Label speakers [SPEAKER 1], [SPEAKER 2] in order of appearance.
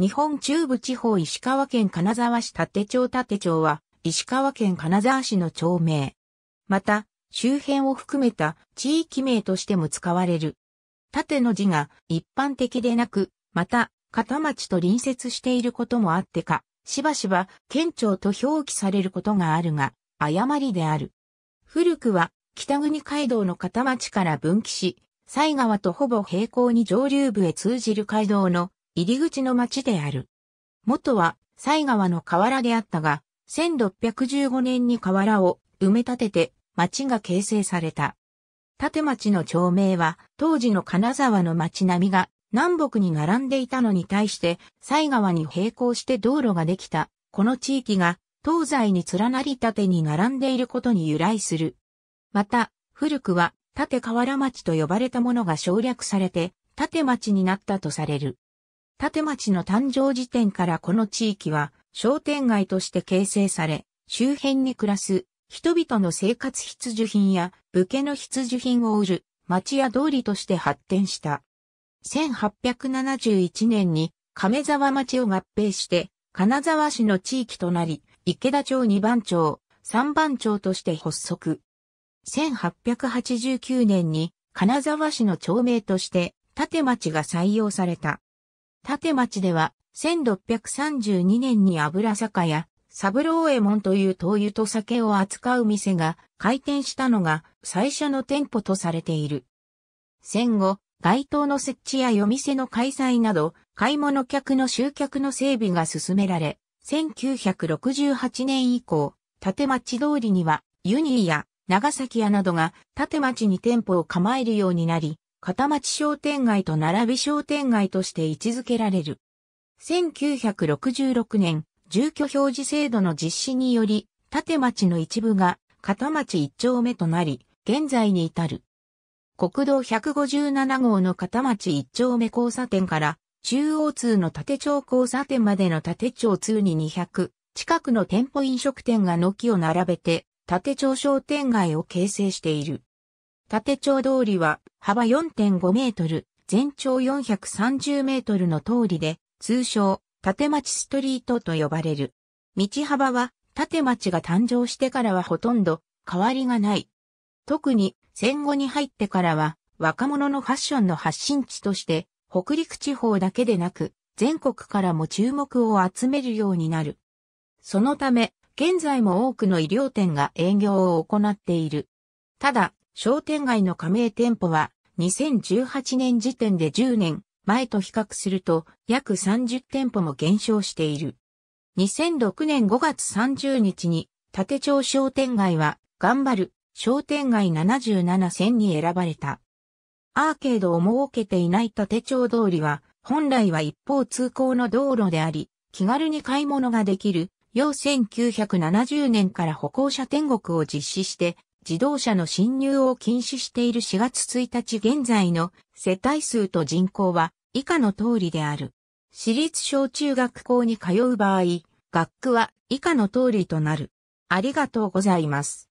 [SPEAKER 1] 日本中部地方石川県金沢市立町立町は、石川県金沢市の町名。また、周辺を含めた地域名としても使われる。縦の字が一般的でなく、また、片町と隣接していることもあってか、しばしば県庁と表記されることがあるが、誤りである。古くは北国街道の片町から分岐し、西川とほぼ平行に上流部へ通じる街道の入り口の町である。元は、西川の河原であったが、1615年に河原を埋め立てて町が形成された。縦町の町名は当時の金沢の町並みが南北に並んでいたのに対して西川に並行して道路ができた。この地域が東西に連なり縦に並んでいることに由来する。また、古くは縦河原町と呼ばれたものが省略されて、縦町になったとされる。立町の誕生時点からこの地域は商店街として形成され、周辺に暮らす人々の生活必需品や武家の必需品を売る町や通りとして発展した。1871年に亀沢町を合併して金沢市の地域となり、池田町二番町、三番町として発足。1889年に金沢市の町名として、立町が採用された。立町では、1632年に油酒屋、サブローエモンという灯油と酒を扱う店が開店したのが最初の店舗とされている。戦後、街灯の設置や夜店の開催など、買い物客の集客の整備が進められ、1968年以降、立町通りには、ユニーや長崎屋などが立町に店舗を構えるようになり、片町商店街と並び商店街として位置づけられる。1966年、住居表示制度の実施により、縦町の一部が片町一丁目となり、現在に至る。国道157号の片町一丁目交差点から、中央通の縦町交差点までの縦町通に200、近くの店舗飲食店が軒を並べて、縦町商店街を形成している。縦町通りは幅4.5メートル、全長430メートルの通りで、通称、縦町ストリートと呼ばれる。道幅は、縦町が誕生してからはほとんど変わりがない。特に戦後に入ってからは若者のファッションの発信地として北陸地方だけでなく全国からも注目を集めるようになる。そのため現在も多くの医療店が営業を行っている。ただ商店街の加盟店舗は2018年時点で10年前と比較すると約30店舗も減少している。2006年5月30日に縦町商店街は頑張る商店街77選に選ばれた。アーケードを設けていない縦町通りは本来は一方通行の道路であり気軽に買い物ができる要1970年から歩行者天国を実施して自動車の侵入を禁止している4月1日現在の世帯数と人口は以下の通りである。私立小中学校に通う場合、学区は以下の通りとなる。ありがとうございます。